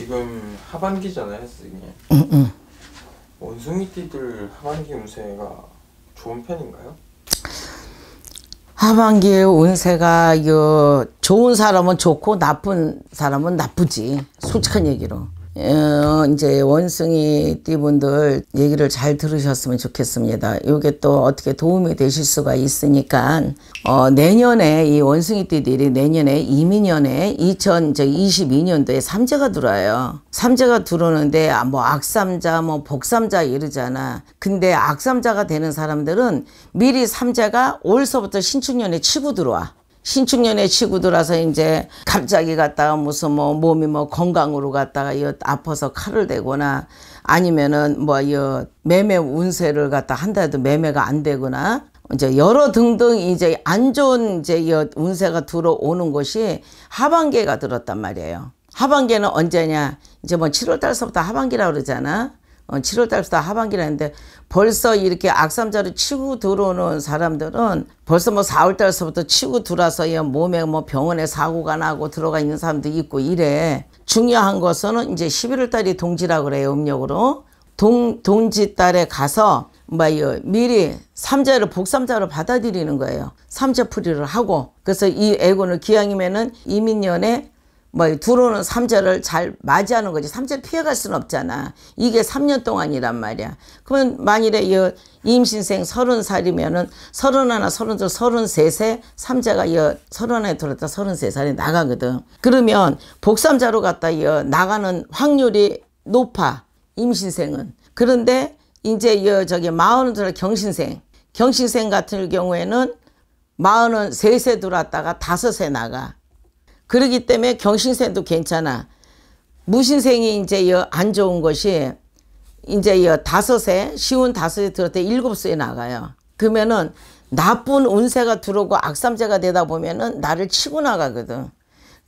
지금 하반기잖아요, 선생 응, 응. 원숭이띠들 하반기 운세가 좋은 편인가요? 하반기 운세가 이 좋은 사람은 좋고 나쁜 사람은 나쁘지 솔직한 얘기로 어, 이제 원숭이 띠분들 얘기를 잘 들으셨으면 좋겠습니다. 이게 또 어떻게 도움이 되실 수가 있으니까 어, 내년에 이 원숭이 띠들이 내년에 이민년에 2022년도에 삼재가 들어와요. 삼재가 들어오는데 아, 뭐 악삼자 뭐 복삼자 이러잖아. 근데 악삼자가 되는 사람들은 미리 삼재가 올서부터 신축년에 치고 들어와. 신축년에 치고 들어서 와 이제 갑자기 갔다가 무슨 뭐 몸이 뭐 건강으로 갔다가 이 아파서 칼을 대거나 아니면은 뭐이 매매 운세를 갖다 한다 해도 매매가 안 되거나 이제 여러 등등 이제 안 좋은 이제 운세가 들어오는 것이 하반기가 들었단 말이에요. 하반기는 언제냐? 이제 뭐 7월 달서부터 하반기라 그러잖아. 어, 7월달부터 하반기라는데 했 벌써 이렇게 악삼자를 치고 들어오는 사람들은 벌써 뭐 4월달서부터 치고 들어와서 몸에 뭐 병원에 사고가 나고 들어가 있는 사람도 있고 이래. 중요한 것은 이제 11월달이 동지라 그래요, 음력으로. 동, 동지달에 가서 뭐요 미리 삼자를 복삼자로 받아들이는 거예요. 삼자풀이를 하고 그래서 이애군을 기왕이면은 이민년에 뭐 두루는 삼절을잘 맞이하는 거지 삼절 피해갈 수는 없잖아 이게 삼년 동안이란 말이야 그러면 만일에 여 임신생 서른 살이면은 서른 하나 서른 둘 서른 셋에 삼자가 여 서른 에 들었다 서른 세 살에 나가거든 그러면 복삼자로 갔다 이 나가는 확률이 높아 임신생은 그런데 이제 여 저기 마흔 살 경신생 경신생 같은 경우에는 마흔은 셋에 들어왔다가 다섯에 나가 그러기 때문에 경신생도 괜찮아. 무신생이 이제 안 좋은 것이 이제 다섯에 쉬운 다섯에 들었대 일곱 수에 나가요. 그러면은 나쁜 운세가 들어오고 악삼재가 되다 보면은 나를 치고 나가거든.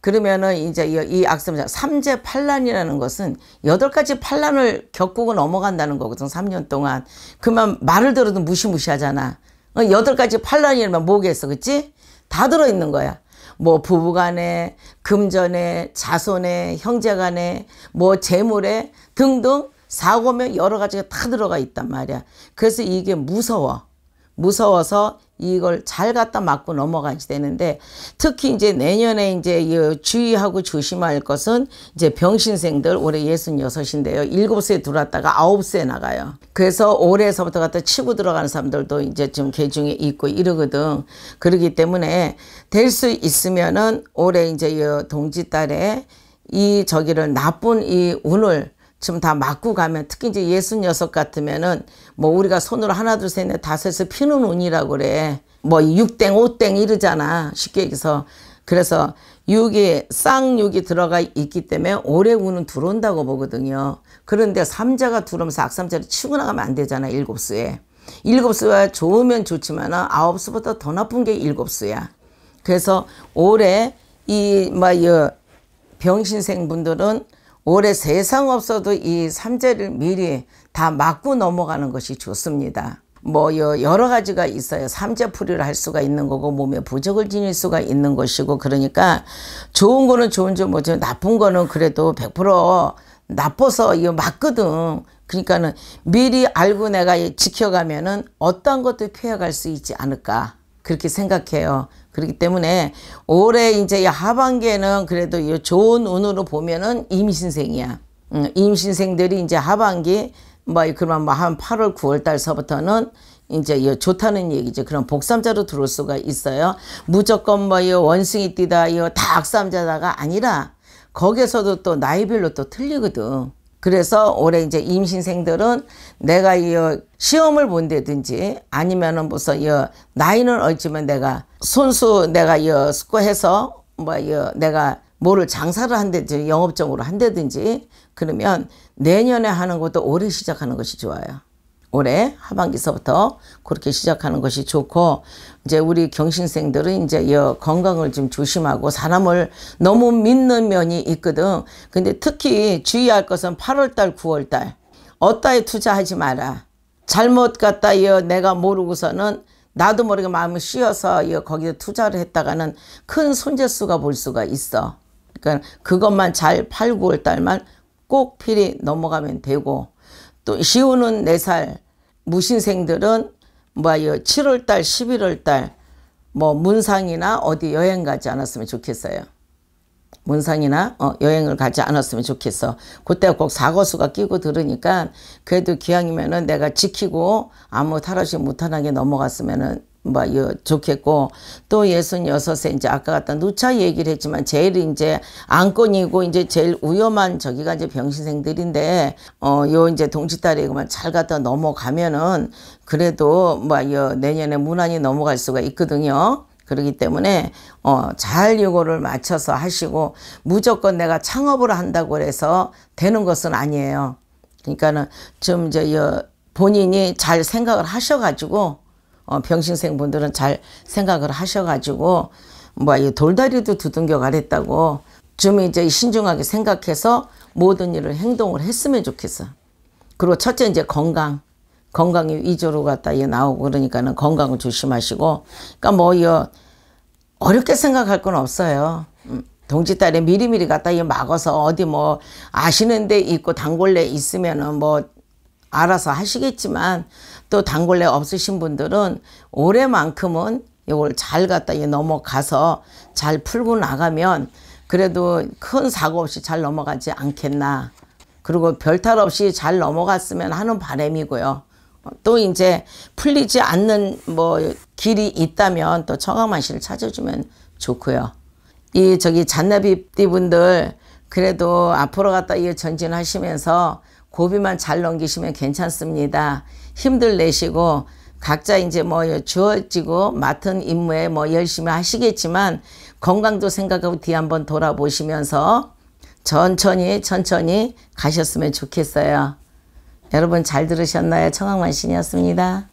그러면은 이제 이 악삼재 삼재 팔란이라는 것은 여덟 가지 팔란을 겪고 넘어간다는 거거든. 3년 동안. 그만 말을 들어도 무시무시하잖아. 어, 여덟 가지 팔란이면 뭐겠어, 그치? 다 들어있는 거야. 뭐 부부간에 금전에 자손에 형제간에 뭐 재물에 등등 사고면 여러 가지가 다 들어가 있단 말이야. 그래서 이게 무서워. 무서워서 이걸 잘 갖다 맞고 넘어가지 되는데 특히 이제 내년에 이제 주의하고 조심할 것은 이제 병신생들 올해 66인데요. 7세 들어왔다가 9세 나가요. 그래서 올해서부터 갖다 치고 들어가는 사람들도 이제 좀 개중에 있고 이러거든. 그러기 때문에 될 수 있으면은 올해 이제 동지 달에이 저기를 나쁜 이 운을 지금 다 맞고 가면 특히 이제 예순 여섯 같으면은 뭐 우리가 손으로 하나 둘 셋 넷 다섯에서 피는 운이라고 그래 뭐 육땡 오땡 이러잖아 쉽게 얘기해서 그래서 육이 쌍육이 들어가 있기 때문에 올해 운은 들어온다고 보거든요 그런데 삼자가 들어오면서 악삼자를 치고 나가면 안 되잖아 일곱 수에 일곱 수가 좋으면 좋지만 아홉 수보다 더 나쁜 게 일곱 수야 그래서 올해 이뭐 병신생 분들은 올해 세상 없어도 이 삼재를 미리 다막고 넘어가는 것이 좋습니다. 뭐 여러 가지가 있어요. 삼재풀이를 할 수가 있는 거고 몸에 부적을 지닐 수가 있는 것이고 그러니까 좋은 거는 좋은 줄모지 나쁜 거는 그래도 100% 나빠서 이거 맞거든. 그러니까는 미리 알고 내가 지켜가면은 어떤 것도 피해갈 수 있지 않을까 그렇게 생각해요. 그렇기 때문에 올해 이제 하반기에는 그래도 이 좋은 운으로 보면은 임신생이야. 응, 음, 임신생들이 이제 하반기 뭐 그러면 뭐 한 8월 9월 달서부터는 이제 좋다는 얘기죠. 그럼 복삼자로 들어올 수가 있어요. 무조건 뭐이 원숭이 띠다, 다닭삼자다가 아니라 거기서도또 나이별로 또 틀리거든. 그래서 올해 이제 임신생들은 내가 이 시험을 본다든지 아니면은 무슨 이 나이는 어찌면 내가 손수 내가 이 숙고해서 뭐이 내가 뭐를 장사를 한다든지 영업적으로 한다든지 그러면 내년에 하는 것도 올해 시작하는 것이 좋아요. 올해 하반기서부터 그렇게 시작하는 것이 좋고 이제 우리 경신생들은 이제 건강을 좀 조심하고 사람을 너무 믿는 면이 있거든. 근데 특히 주의할 것은 8월달, 9월달 어따에 투자하지 마라. 잘못 갔다 여 내가 모르고서는 나도 모르게 마음이 쉬어서 여 거기에 투자를 했다가는 큰 손재수가 볼 수가 있어. 그러니까 그것만 잘 8, 9월달만 꼭 필히 넘어가면 되고 또 시우는 네 살 무신생들은 뭐요 7월달, 11월달 뭐 문상이나 어디 여행 가지 않았으면 좋겠어요. 문상이나 어, 여행을 가지 않았으면 좋겠어. 그때 꼭 사거수가 끼고 들으니까 그래도 기왕이면은 내가 지키고 아무 탈하지 못하게 넘어갔으면은 뭐 좋겠고 또6 6여에 이제 아까 같다 누차 얘기를 했지만 제일 이제 안건이고 이제 제일 위험한 저기가 이제 병신생들인데 어 요 이제 동치딸이고만 잘갔다 넘어가면은 그래도 뭐요 내년에 무난히 넘어갈 수가 있거든요. 그러기 때문에 어, 잘 요거를 맞춰서 하시고 무조건 내가 창업을 한다고 해서 되는 것은 아니에요. 그러니까는 좀 이제 본인이 잘 생각을 하셔가지고 어, 병신생 분들은 잘 생각을 하셔가지고 뭐 이 돌다리도 두둥겨 가랬다고 좀 이제 신중하게 생각해서 모든 일을 행동을 했으면 좋겠어. 그리고 첫째 이제 건강. 건강이 위조로 갔다 이 나오고 그러니까는 건강을 조심하시고 그러니까 뭐이 어렵게 생각할 건 없어요. 음, 동지 딸이 미리미리 갔다이 막아서 어디 뭐 아시는 데 있고 단골래 있으면은 뭐 알아서 하시겠지만 또 단골래 없으신 분들은 올해만큼은 이걸 잘 갖다 넘어가서 잘 풀고 나가면 그래도 큰 사고 없이 잘 넘어가지 않겠나 그리고 별탈 없이 잘 넘어갔으면 하는 바람이고요. 또 이제 풀리지 않는 뭐 길이 있다면 또 청아마씨를 찾아주면 좋고요. 이 저기 잔나비 띠 분들 그래도 앞으로 갔다 이 전진하시면서 고비만 잘 넘기시면 괜찮습니다. 힘들 내시고 각자 이제 뭐 주어지고 맡은 임무에 뭐 열심히 하시겠지만 건강도 생각하고 뒤 한번 돌아보시면서 천천히 천천히 가셨으면 좋겠어요. 여러분 잘 들으셨나요? 청학만신이었습니다.